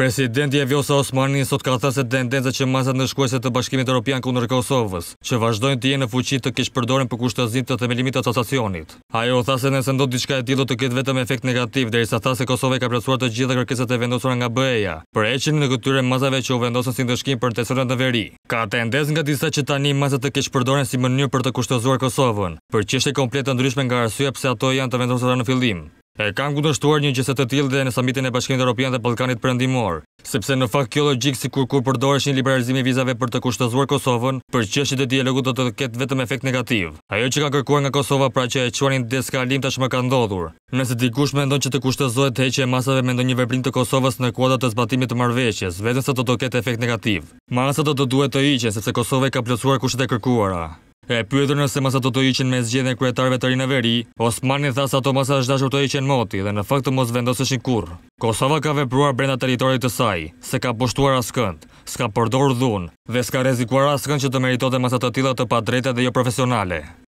Presidenti e Vjosa Osmani sot ka thënë se tendenca që masat në shkuese të bashkimit Europian kundër Kosovës, që vazhdojnë të jenë në fuqi të kishë përdorin për kushtazin të themelimit të asasionit. Ajo tha se nëse ndot diçka e tilo të këtë vetëm efekt negativ, dhe i sa tha se Kosovë ka plesuar të gjitha kërkeset e vendosura nga bëheja, për eqin në këtyre masave që u vendosën si ndëshkim për të sërën në veri. Ka tendez nga disa që tani masat të kishë përdorin si mënyrë për të kushtazuar Kosovën, për qështë e komplet të ndryshme nga arsye pëse ato janë të vendosur në fillim. E kanë kundështuar një gjësët të tilë dhe në samitin e bashkimit Europian dhe Balkanit përëndimor, sepse në fakt kjo logikë si kur kur përdoresh një liberalizimi vizave për të kushtëzuar Kosovën, për qështë e dialogu të të ketë vetëm efekt negativ. Ajo që ka kërkuar nga Kosova pra që e quanin deskalim tashmë ka ndodhur, nëse dikush me ndonë që të kushtëzuar të heqe e masave me ndonjë një të Kosovës në kuadat të zbatimit të marveqes, vetën se të të ketë efekt negativ. të duhet të sepse Kosova ka kushtet e kërkuara. E pyetur nëse masat të të iqen me zgjedhjen kryetarëve të rinë veri, Osmani tha se ato masa është dashur të iqen moti dhe në fakt të mos vendoseshin kur. Kosova ka vepruar brenda territorit të saj, se ka pushtuar askënd, s'ka përdor dhunë dhe s'ka rrezikuar askënd që të meritonte masa të tilla të padrejta dhe jo profesionale.